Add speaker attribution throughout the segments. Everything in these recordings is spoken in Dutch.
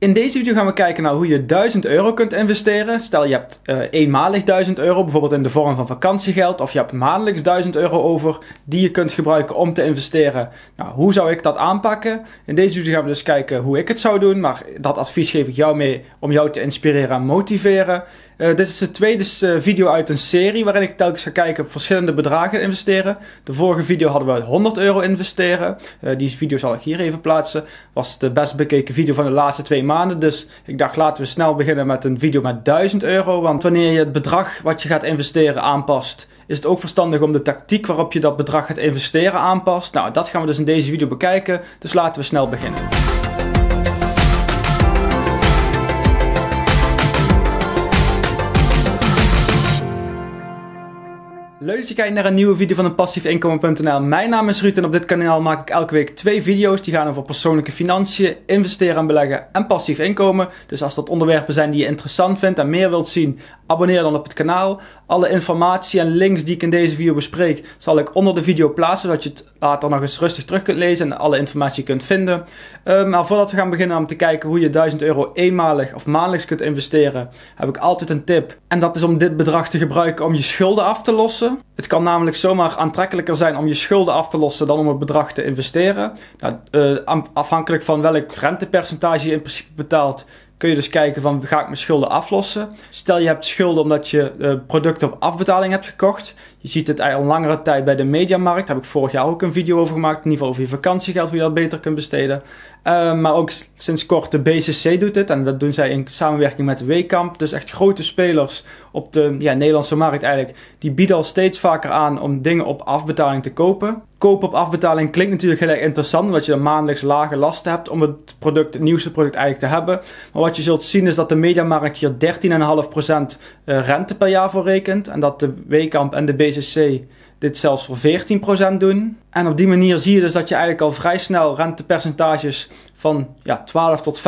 Speaker 1: In deze video gaan we kijken naar hoe je 1000 euro kunt investeren. Stel je hebt eh, eenmalig 1000 euro, bijvoorbeeld in de vorm van vakantiegeld, of je hebt maandelijks 1000 euro over die je kunt gebruiken om te investeren. Nou, hoe zou ik dat aanpakken? In deze video gaan we dus kijken hoe ik het zou doen, maar dat advies geef ik jou mee om jou te inspireren en motiveren. Eh, dit is de tweede eh, video uit een serie waarin ik telkens ga kijken op verschillende bedragen investeren. De vorige video hadden we 100 euro investeren. Uh, die video zal ik hier even plaatsen. Was de best bekeken video van de laatste twee maanden. Dus ik dacht laten we snel beginnen met een video met 1000 euro. Want wanneer je het bedrag wat je gaat investeren aanpast, is het ook verstandig om de tactiek waarop je dat bedrag gaat investeren aanpast. Nou, dat gaan we dus in deze video bekijken. Dus laten we snel beginnen. Leuk dat je kijkt naar een nieuwe video van een passiefinkomen.nl. Mijn naam is Ruud en op dit kanaal maak ik elke week twee video's. Die gaan over persoonlijke financiën, investeren en beleggen en passief inkomen. Dus als dat onderwerpen zijn die je interessant vindt en meer wilt zien, abonneer dan op het kanaal. Alle informatie en links die ik in deze video bespreek, zal ik onder de video plaatsen. Zodat je het later nog eens rustig terug kunt lezen en alle informatie kunt vinden. Ehm, maar voordat we gaan beginnen om te kijken hoe je 1000 euro eenmalig of maandelijks kunt investeren, heb ik altijd een tip. En dat is om dit bedrag te gebruiken om je schulden af te lossen. Het kan namelijk zomaar aantrekkelijker zijn om je schulden af te lossen dan om het bedrag te investeren. Nou, eh, afhankelijk van welk rentepercentage je in principe betaalt, kun je dus kijken van ga ik mijn schulden aflossen. Stel je hebt schulden omdat je uh, eh, producten op afbetaling hebt gekocht. Je ziet het al langere tijd bij de mediamarkt. Daar heb ik vorig jaar ook een video over gemaakt. In ieder geval over je vakantiegeld, hoe je dat beter kunt besteden. Eh, maar ook sinds kort de BCC doet het, En dat doen zij in samenwerking met Wekamp. Dus echt grote spelers op de ja, Nederlandse markt eigenlijk. Die bieden al steeds vaker aan om dingen op afbetaling te kopen. Kopen op afbetaling klinkt natuurlijk gelijk interessant. Omdat je dan maandelijks lage lasten hebt om het, product, het nieuwste product eigenlijk te hebben. Maar wat je zult zien is dat de mediamarkt hier 13,5% eh, rente per jaar voor rekent. En dat de Wekamp en de BCC dit zelfs voor 14% doen. En op die manier zie je dus dat je eigenlijk al vrij snel rentepercentages van ja, 12 tot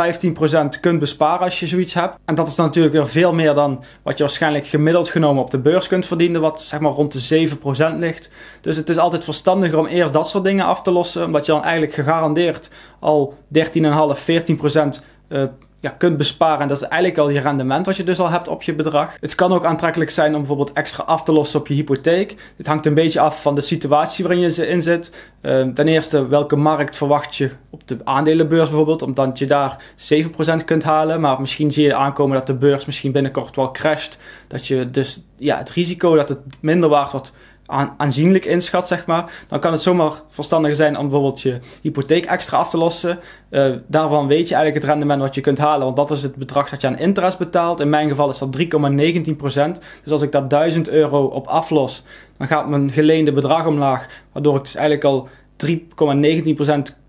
Speaker 1: 15% kunt besparen als je zoiets hebt. En dat is dan natuurlijk weer veel meer dan wat je waarschijnlijk gemiddeld genomen op de beurs kunt verdienen, wat zeg maar rond de 7% ligt. Dus het is altijd verstandiger om eerst dat soort dingen af te lossen, omdat je dan eigenlijk gegarandeerd al 13,5, 14% uh, ja, kunt besparen. En dat is eigenlijk al je rendement wat je dus al hebt op je bedrag. Het kan ook aantrekkelijk zijn om bijvoorbeeld extra af te lossen op je hypotheek. Dit hangt een beetje af van de situatie waarin je in zit. Uh, ten eerste, welke markt verwacht je op de aandelenbeurs bijvoorbeeld, omdat je daar 7% kunt halen. Maar misschien zie je aankomen dat de beurs misschien binnenkort wel crasht. Dat je dus ja, het risico dat het minder waard wordt aanzienlijk inschat, zeg maar, dan kan het zomaar verstandiger zijn om bijvoorbeeld je hypotheek extra af te lossen. Eh, daarvan weet je eigenlijk het rendement wat je kunt halen, want dat is het bedrag dat je aan interest betaalt. In mijn geval is dat 3,19%. Dus als ik dat 1000 euro op aflos, dan gaat mijn geleende bedrag omlaag, waardoor ik dus eigenlijk al 3,19%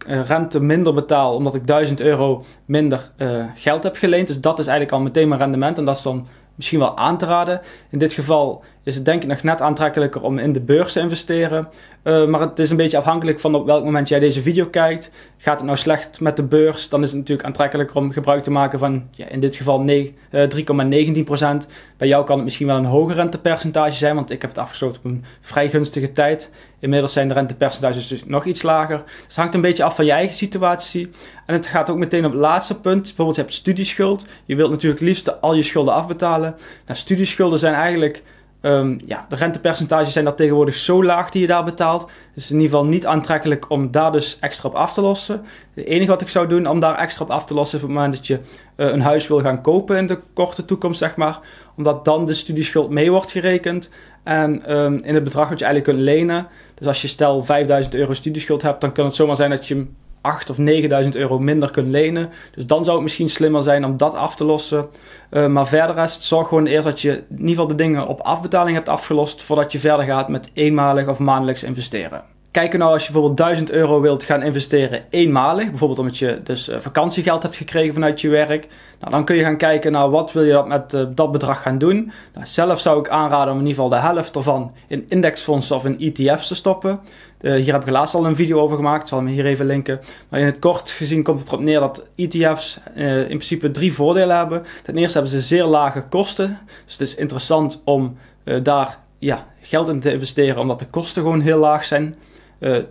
Speaker 1: eh, rente minder betaal, omdat ik 1000 euro minder eh, geld heb geleend. Dus dat is eigenlijk al meteen mijn rendement en dat is dan misschien wel aan te raden. In dit geval is het denk ik nog net aantrekkelijker om in de beurs te investeren. Eh, maar het is een beetje afhankelijk van op welk moment jij deze video kijkt. Gaat het nou slecht met de beurs, dan is het natuurlijk aantrekkelijker om gebruik te maken van ja, in dit geval uh, eh, 3,19%. Bij jou kan het misschien wel een hoger rentepercentage zijn, want ik heb het afgesloten op een vrij gunstige tijd. Inmiddels zijn de rentepercentages dus nog iets lager. Dus het hangt een beetje af van je eigen situatie. En het gaat ook meteen op het laatste punt. Bijvoorbeeld je hebt studieschuld. Je wilt natuurlijk liefst al je schulden afbetalen. Nou, studieschulden zijn eigenlijk Ehm, ja, de rentepercentages zijn daar tegenwoordig zo laag die je daar betaalt. Dus in ieder geval niet aantrekkelijk om daar dus extra op af te lossen. Het enige wat ik zou doen om daar extra op af te lossen... is op het moment dat je eh, een huis wil gaan kopen in de korte toekomst, zeg maar... omdat dan de studieschuld mee wordt gerekend... en ehm, in het bedrag wat je eigenlijk kunt lenen... dus als je stel 5000 euro studieschuld hebt... dan kan het zomaar zijn dat je 8 of 9000 euro minder kunt lenen. Dus dan zou het misschien slimmer zijn om dat af te lossen. Eh, maar verder rest, zorg gewoon eerst dat je in ieder geval de dingen op afbetaling hebt afgelost voordat je verder gaat met eenmalig of maandelijks investeren. Kijk nou als je bijvoorbeeld 1000 euro wilt gaan investeren eenmalig, bijvoorbeeld omdat je dus eh, vakantiegeld hebt gekregen vanuit je werk. Nou, dan kun je gaan kijken naar wat wil je dat met eh, dat bedrag gaan doen. Nou, zelf zou ik aanraden om in ieder geval de helft ervan in indexfondsen of in ETF's te stoppen. Eh, hier heb ik laatst al een video over gemaakt, zal hem hier even linken. Maar in het kort gezien komt het erop neer dat ETF's eh, in principe drie voordelen hebben. Ten eerste hebben ze zeer lage kosten. Dus het is interessant om eh, daar ja, geld in te investeren, omdat de kosten gewoon heel laag zijn.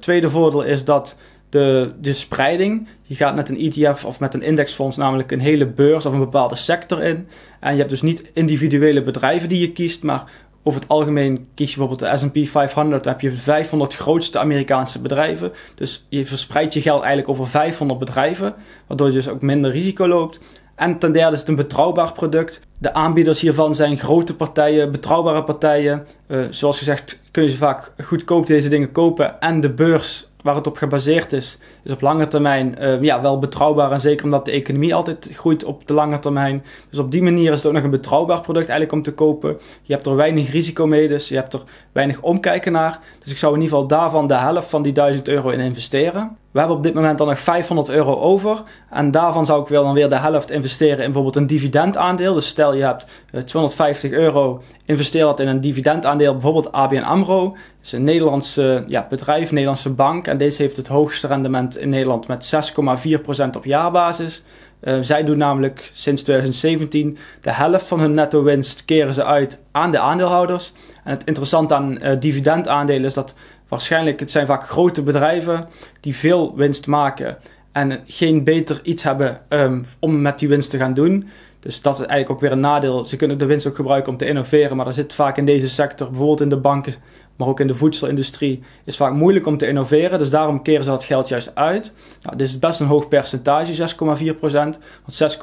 Speaker 1: tweede voordeel is dat de, de spreiding. Je gaat met een ETF of met een indexfonds namelijk een hele beurs of een bepaalde sector in. En je hebt dus niet individuele bedrijven die je kiest, maar over het algemeen kies je bijvoorbeeld de S&P 500, dan heb je 500 grootste Amerikaanse bedrijven. Dus je verspreidt je geld eigenlijk over 500 bedrijven, waardoor je dus ook minder risico loopt. En ten derde is het een betrouwbaar product. De aanbieders hiervan zijn grote partijen, betrouwbare partijen. Eh, zoals gezegd kun je ze vaak goedkoop deze dingen kopen en de beurs waar het op gebaseerd is, is op lange termijn ehm, ja, wel betrouwbaar. En zeker omdat de economie altijd groeit op de lange termijn. Dus op die manier is het ook nog een betrouwbaar product eigenlijk om te kopen. Je hebt er weinig risico mee, dus je hebt er weinig omkijken naar. Dus ik zou in ieder geval daarvan de helft van die 1000 euro in investeren. We hebben op dit moment dan nog 500 euro over. En daarvan zou ik wel dan weer de helft investeren in bijvoorbeeld een dividendaandeel. Dus stel je hebt 250 eh, euro, investeer dat in een dividendaandeel, bijvoorbeeld ABN AMRO. Dat is een Nederlandse ja, bedrijf, een Nederlandse bank. En deze heeft het hoogste rendement in Nederland met 6,4% op jaarbasis. Eh, zij doen namelijk sinds 2017 de helft van hun netto winst keren ze uit aan de aandeelhouders. En het interessante aan uh, dividendaandelen is dat waarschijnlijk, het zijn vaak grote bedrijven die veel winst maken en geen beter iets hebben ehm, om met die winst te gaan doen. Dus dat is eigenlijk ook weer een nadeel. Ze kunnen de winst ook gebruiken om te innoveren, maar er zit vaak in deze sector, bijvoorbeeld in de banken, maar ook in de voedselindustrie, is vaak moeilijk om te innoveren. Dus daarom keren ze dat geld juist uit. Nou, dit is best een hoog percentage, 6,4%. Want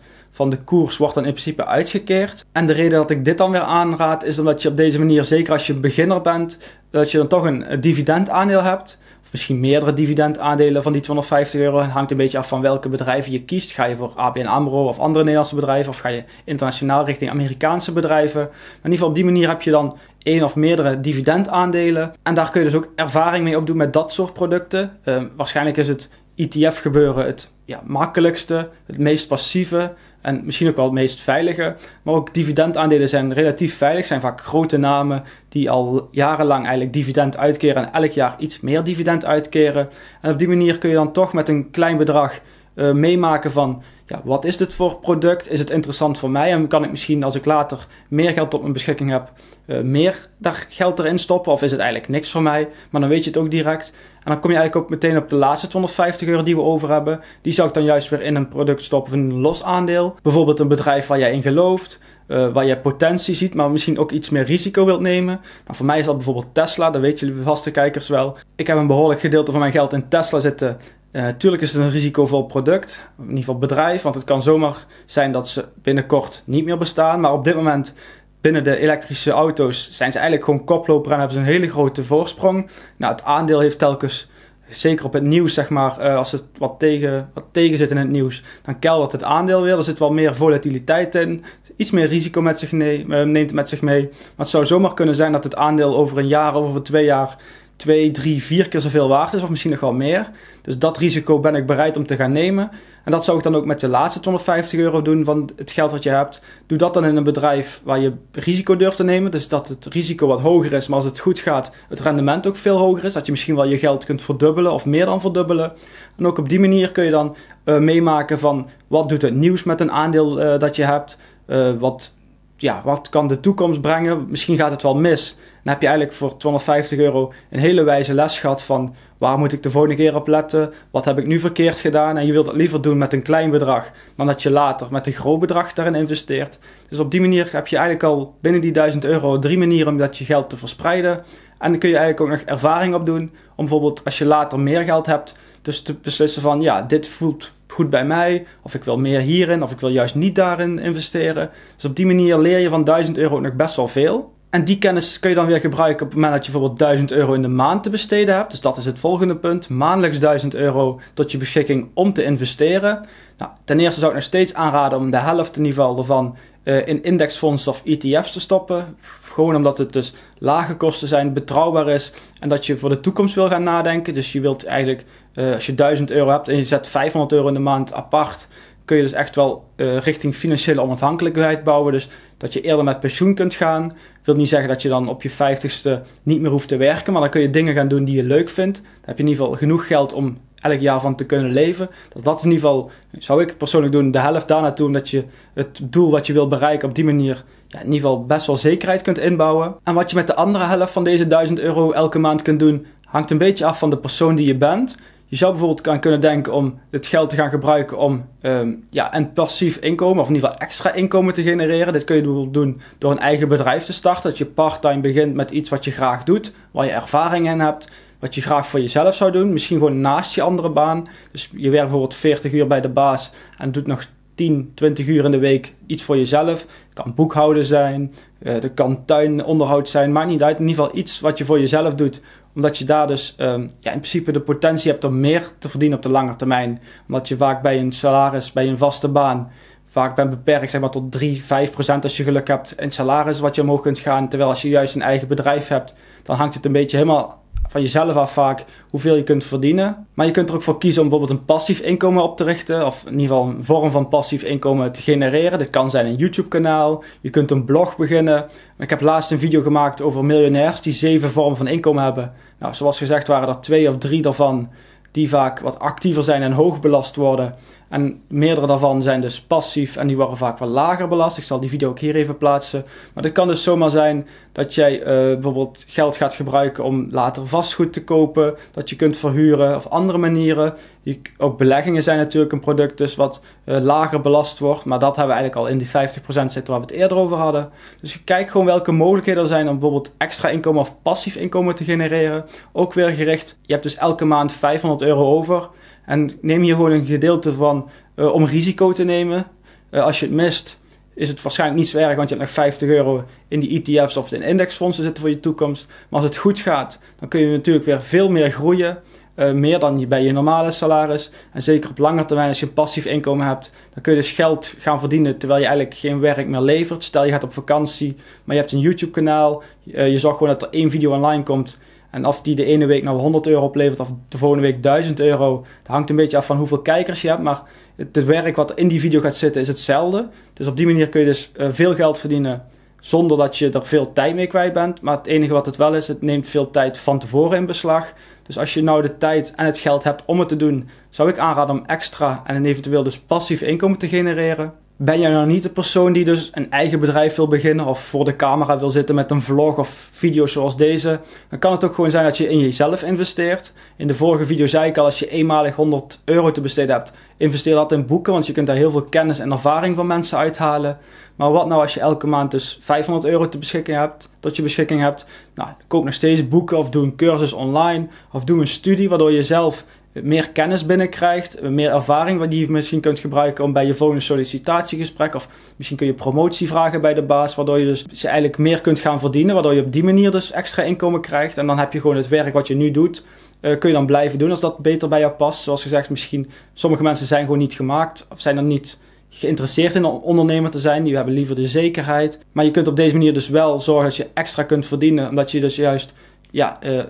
Speaker 1: 6,4% van de koers wordt dan in principe uitgekeerd. En de reden dat ik dit dan weer aanraad, is omdat je op deze manier, zeker als je beginner bent, dat je dan toch een dividendaandeel hebt of misschien meerdere dividendaandelen van die 250 euro. Het hangt een beetje af van welke bedrijven je kiest. Ga je voor ABN AMRO of andere Nederlandse bedrijven of ga je internationaal richting Amerikaanse bedrijven. Maar in ieder geval op die manier heb je dan één of meerdere dividendaandelen. En daar kun je dus ook ervaring mee opdoen met dat soort producten. Ehm, waarschijnlijk is het ETF gebeuren het ja, makkelijkste, het meest passieve en misschien ook wel het meest veilige. Maar ook dividendaandelen zijn relatief veilig, zijn vaak grote namen die al jarenlang eigenlijk dividend uitkeren en elk jaar iets meer dividend uitkeren. En op die manier kun je dan toch met een klein bedrag eh, meemaken van ja, wat is dit voor product? Is het interessant voor mij? En kan ik misschien als ik later meer geld op mijn beschikking heb, eh, meer daar geld erin stoppen? Of is het eigenlijk niks voor mij? Maar dan weet je het ook direct. En dan kom je eigenlijk ook meteen op de laatste 250 euro die we over hebben. Die zou ik dan juist weer in een product stoppen of een los aandeel. Bijvoorbeeld een bedrijf waar jij in gelooft. Eh, waar je potentie ziet, maar misschien ook iets meer risico wilt nemen. Nou, voor mij is dat bijvoorbeeld Tesla, dat weten jullie vaste kijkers wel. Ik heb een behoorlijk gedeelte van mijn geld in Tesla zitten. Uh, tuurlijk is het een risicovol product, in ieder geval bedrijf, want het kan zomaar zijn dat ze binnenkort niet meer bestaan. Maar op dit moment binnen de elektrische auto's zijn ze eigenlijk gewoon koploper en hebben ze een hele grote voorsprong. Nou, het aandeel heeft telkens, zeker op het nieuws zeg maar, eh, als het wat tegen, wat tegen zit in het nieuws, dan keldert het aandeel weer. Er zit wel meer volatiliteit in, iets meer risico met zich eh, neemt het met zich mee. Maar het zou zomaar kunnen zijn dat het aandeel over een jaar, over twee jaar twee, drie, vier keer zoveel waard is, of misschien nog wel meer. Dus dat risico ben ik bereid om te gaan nemen. En dat zou ik dan ook met de laatste 250 euro doen van het geld wat je hebt. Doe dat dan in een bedrijf waar je risico durft te nemen. Dus dat het risico wat hoger is, maar als het goed gaat, het rendement ook veel hoger is. Dat je misschien wel je geld kunt verdubbelen of meer dan verdubbelen. En ook op die manier kun je dan eh, meemaken van wat doet het nieuws met een aandeel eh, dat je hebt. Uh, wat ja, wat kan de toekomst brengen? Misschien gaat het wel mis. Dan heb je eigenlijk voor 250 euro een hele wijze les gehad van waar moet ik de volgende keer op letten? Wat heb ik nu verkeerd gedaan? En je wilt dat liever doen met een klein bedrag dan dat je later met een groot bedrag daarin investeert. Dus op die manier heb je eigenlijk al binnen die 1000 euro drie manieren om dat je geld te verspreiden. En dan kun je eigenlijk ook nog ervaring op doen om bijvoorbeeld als je later meer geld hebt, dus te beslissen van ja, dit voelt goed bij mij? Of ik wil meer hierin, of ik wil juist niet daarin investeren. Dus op die manier leer je van 1000 euro nog best wel veel. En die kennis kun je dan weer gebruiken op het moment dat je bijvoorbeeld 1000 euro in de maand te besteden hebt. Dus dat is het volgende punt. Maandelijks 1000 euro tot je beschikking om te investeren. Nou, ten eerste zou ik nog steeds aanraden om de helft in ervan eh, in indexfondsen of ETF's te stoppen. Gewoon omdat het dus lage kosten zijn, betrouwbaar is en dat je voor de toekomst wil gaan nadenken. Dus je wilt eigenlijk eh, als je 1000 euro hebt en je zet 500 euro in de maand apart, kun je dus echt wel eh, richting financiële onafhankelijkheid bouwen. Dus dat je eerder met pensioen kunt gaan. Wil niet zeggen dat je dan op je 50ste niet meer hoeft te werken, maar dan kun je dingen gaan doen die je leuk vindt. Dan heb je in ieder geval genoeg geld om elk jaar van te kunnen leven. Dat, dat in ieder geval, zou ik het persoonlijk doen, de helft daar naartoe, omdat je het doel wat je wil bereiken op die manier ja, in ieder geval best wel zekerheid kunt inbouwen. En wat je met de andere helft van deze 1000 euro elke maand kunt doen, hangt een beetje af van de persoon die je bent. Je zou bijvoorbeeld kan kunnen denken om het geld te gaan gebruiken om ehm, ja, een passief inkomen, of in ieder geval extra inkomen te genereren. Dit kun je bijvoorbeeld doen door een eigen bedrijf te starten. Dat je part-time begint met iets wat je graag doet, waar je ervaring in hebt, wat je graag voor jezelf zou doen. Misschien gewoon naast je andere baan. Dus je werkt bijvoorbeeld 40 uur bij de baas en doet nog 10, 20 uur in de week iets voor jezelf. Het kan boekhouden zijn, het eh, kan tuinonderhoud zijn, maakt niet uit. In ieder geval iets wat je voor jezelf doet, omdat je daar dus ehm, ja, in principe de potentie hebt om meer te verdienen op de lange termijn. Omdat je vaak bij een salaris, bij een vaste baan, vaak bent beperkt zeg maar, tot 3, 5 procent als je geluk hebt in salaris wat je omhoog kunt gaan. Terwijl als je juist een eigen bedrijf hebt, dan hangt het een beetje helemaal van jezelf af vaak hoeveel je kunt verdienen. Maar je kunt er ook voor kiezen om bijvoorbeeld een passief inkomen op te richten. Of in ieder geval een vorm van passief inkomen te genereren. Dit kan zijn een YouTube kanaal. Je kunt een blog beginnen. Ik heb laatst een video gemaakt over miljonairs die zeven vormen van inkomen hebben. Nou, zoals gezegd waren er twee of drie daarvan die vaak wat actiever zijn en hoog belast worden. En meerdere daarvan zijn dus passief en die worden vaak wel lager belast. Ik zal die video ook hier even plaatsen. Maar het kan dus zomaar zijn dat jij eh, bijvoorbeeld geld gaat gebruiken om later vastgoed te kopen, dat je kunt verhuren of andere manieren. ook beleggingen zijn natuurlijk een product dus wat eh, lager belast wordt, maar dat hebben we eigenlijk al in die 50% zitten waar we het eerder over hadden. Dus kijk gewoon welke mogelijkheden er zijn om bijvoorbeeld extra inkomen of passief inkomen te genereren. Ook weer gericht, je hebt dus elke maand 500 euro over. En neem hier gewoon een gedeelte van eh, om risico te nemen. Eh, als je het mist, is het waarschijnlijk niet zo erg, want je hebt nog 50 euro in die ETF's of in indexfondsen zitten voor je toekomst. Maar als het goed gaat, dan kun je natuurlijk weer veel meer groeien. Eh, meer dan je bij je normale salaris. En zeker op lange termijn, als je een passief inkomen hebt, dan kun je dus geld gaan verdienen terwijl je eigenlijk geen werk meer levert. Stel je gaat op vakantie, maar je hebt een YouTube-kanaal. je zorgt gewoon dat er één video online komt. En of die de ene week nou 100 euro oplevert of de volgende week 1000 euro, dat hangt een beetje af van hoeveel kijkers je hebt. Maar het, werk wat in die video gaat zitten is hetzelfde. Dus op die manier kun je dus eh, veel geld verdienen zonder dat je er veel tijd mee kwijt bent. Maar het enige wat het wel is, het neemt veel tijd van tevoren in beslag. Dus als je nou de tijd en het geld hebt om het te doen, zou ik aanraden om extra en eventueel dus passief inkomen te genereren ben jij nou niet de persoon die dus een eigen bedrijf wil beginnen of voor de camera wil zitten met een vlog of video zoals deze, dan kan het ook gewoon zijn dat je in jezelf investeert. In de vorige video zei ik al, als je eenmalig 100 euro te besteden hebt, investeer dat in boeken, want je kunt daar heel veel kennis en ervaring van mensen uithalen. Maar wat nou als je elke maand dus 500 euro te beschikking hebt, tot je beschikking hebt? Nou, koop nog steeds boeken of doe een cursus online of doe een studie waardoor je zelf meer kennis binnenkrijgt, meer ervaring die je misschien kunt gebruiken om bij je volgende sollicitatiegesprek of misschien kun je promotie vragen bij de baas, waardoor je dus ze eigenlijk meer kunt gaan verdienen, waardoor je op die manier dus extra inkomen krijgt en dan heb je gewoon het werk wat je nu doet, eh, kun je dan blijven doen als dat beter bij jou past. Zoals gezegd, misschien sommige mensen zijn gewoon niet gemaakt of zijn er niet geïnteresseerd in ondernemer te zijn. Die hebben liever de zekerheid. Maar je kunt op deze manier dus wel zorgen dat je extra kunt verdienen. Omdat je dus juist ja, eh,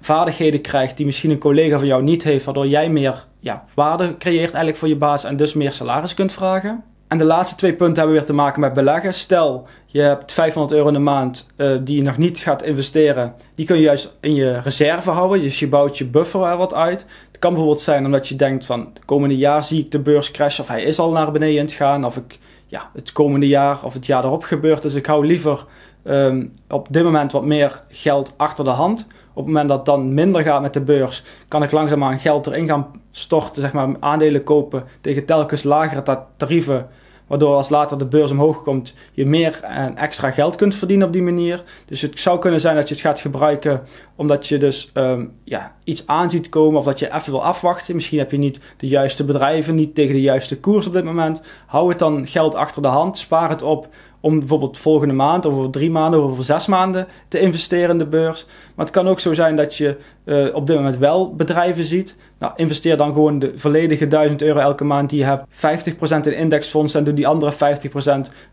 Speaker 1: vaardigheden krijgt die misschien een collega van jou niet heeft, waardoor jij meer ja, waarde creëert eigenlijk voor je baas en dus meer salaris kunt vragen. En de laatste twee punten hebben weer te maken met beleggen. Stel, je hebt 500 euro in de maand eh, die je nog niet gaat investeren. Die kun je juist in je reserve houden. Dus je bouwt je buffer er wat uit. Het kan bijvoorbeeld zijn omdat je denkt van, het komende jaar zie ik de beurs crashen of hij is al naar beneden aan het gaan. Of ik, ja, het komende jaar of het jaar erop gebeurt. Dus ik hou liever ehm, op dit moment wat meer geld achter de hand. Op het moment dat het dan minder gaat met de beurs, kan ik langzaamaan geld erin gaan storten, zeg maar aandelen kopen tegen telkens lagere tarieven. Waardoor als later de beurs omhoog komt, je meer en extra geld kunt verdienen op die manier. Dus het zou kunnen zijn dat je het gaat gebruiken omdat je dus ehm, ja, iets aan ziet komen of dat je even wil afwachten. Misschien heb je niet de juiste bedrijven, niet tegen de juiste koers op dit moment. Hou het dan geld achter de hand, spaar het op om bijvoorbeeld volgende maand of over drie maanden of over zes maanden te investeren in de beurs. Maar het kan ook zo zijn dat je eh, op dit moment wel bedrijven ziet. Nou, investeer dan gewoon de volledige 1000 euro elke maand die je hebt. 50% in indexfondsen en doe die andere 50%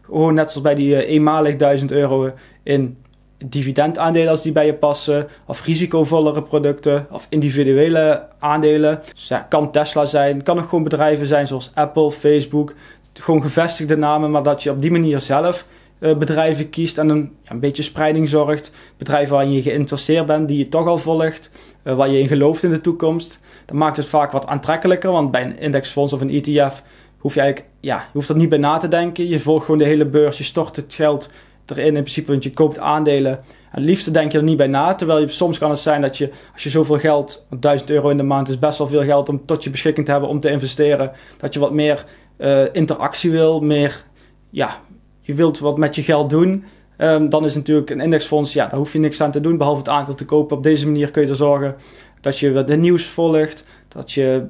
Speaker 1: gewoon net zoals bij die eh, eenmalig 1000 euro in dividendaandelen als die bij je passen, of risicovollere producten, of individuele aandelen. Dus ja, kan Tesla zijn, kan ook gewoon bedrijven zijn zoals Apple, Facebook, gewoon gevestigde namen, maar dat je op die manier zelf eh, bedrijven kiest en een, ja, een beetje spreiding zorgt. Bedrijven waarin je geïnteresseerd bent, die je toch al volgt, eh, waar je in gelooft in de toekomst. Dat maakt het vaak wat aantrekkelijker, want bij een indexfonds of een ETF hoef je eigenlijk, ja, je hoeft niet bij na te denken. Je volgt gewoon de hele beurs, je stort het geld erin in principe, want je koopt aandelen. En het liefste denk je er niet bij na. Terwijl je, soms kan het zijn dat je, als je zoveel geld, 1000 euro in de maand is best wel veel geld om tot je beschikking te hebben om te investeren. Dat je wat meer eh, interactie wil, meer, ja, je wilt wat met je geld doen. Ehm, dan is natuurlijk een indexfonds, ja, daar hoef je niks aan te doen behalve het aandeel te kopen. Op deze manier kun je er zorgen dat je de nieuws volgt, dat je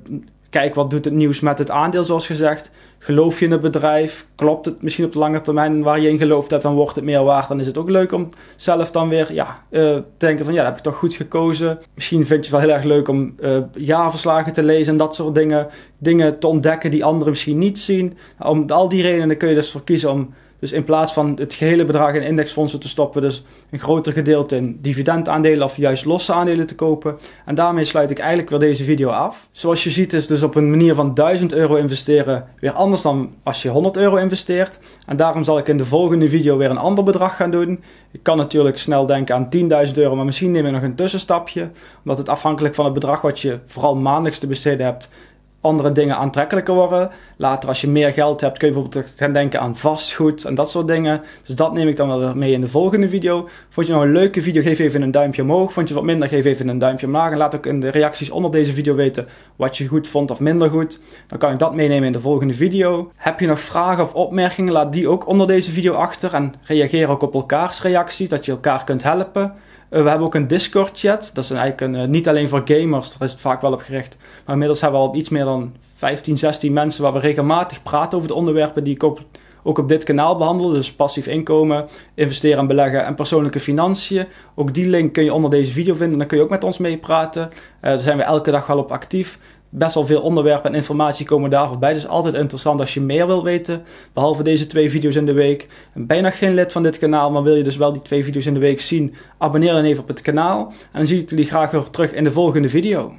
Speaker 1: kijkt wat doet het nieuws met het aandeel, zoals gezegd. Geloof je in het bedrijf? Klopt het misschien op de lange termijn waar je in geloofd hebt? Dan wordt het meer waard. Dan is het ook leuk om zelf dan weer ja, eh, te denken van ja, dat heb ik toch goed gekozen. Misschien vind je het wel heel erg leuk om eh, jaarverslagen te lezen en dat soort dingen. Dingen te ontdekken die anderen misschien niet zien. Om al die redenen kun je dus voor kiezen om dus in plaats van het gehele bedrag in indexfondsen te stoppen, dus een groter gedeelte in dividendaandelen of juist losse aandelen te kopen. En daarmee sluit ik eigenlijk weer deze video af. Zoals je ziet is dus op een manier van 1000 euro investeren weer anders dan als je 100 euro investeert. En daarom zal ik in de volgende video weer een ander bedrag gaan doen. Ik kan natuurlijk snel denken aan 10.000 euro, maar misschien neem ik nog een tussenstapje. Omdat het afhankelijk van het bedrag wat je vooral maandelijks te besteden hebt, andere dingen aantrekkelijker worden. Later als je meer geld hebt kun je bijvoorbeeld gaan denken aan vastgoed en dat soort dingen. Dus dat neem ik dan wel mee in de volgende video. Vond je nou een leuke video, geef even een duimpje omhoog. Vond je wat minder, geef even een duimpje omlaag. En laat ook in de reacties onder deze video weten wat je goed vond of minder goed. Dan kan ik dat meenemen in de volgende video. Heb je nog vragen of opmerkingen, laat die ook onder deze video achter. En reageer ook op elkaars reacties, dat je elkaar kunt helpen. Eh, we hebben ook een Discord-chat. Dat is eigenlijk een, eh, niet alleen voor gamers, daar is het vaak wel op gericht. Maar inmiddels hebben we al iets meer dan 15, 16 mensen waar we regelmatig praten over de onderwerpen die ik ook op dit kanaal behandel. Dus passief inkomen, investeren en beleggen en persoonlijke financiën. Ook die link kun je onder deze video vinden. Dan kun je ook met ons meepraten. Uh, daar zijn we elke dag wel op actief best wel veel onderwerpen en informatie komen daar bij Dus altijd interessant als je meer wil weten. Behalve deze twee video's in de week. Bijna geen lid van dit kanaal, maar wil je dus wel die twee video's in de week zien? Abonneer dan even op het kanaal. En dan zie ik jullie graag weer terug in de volgende video.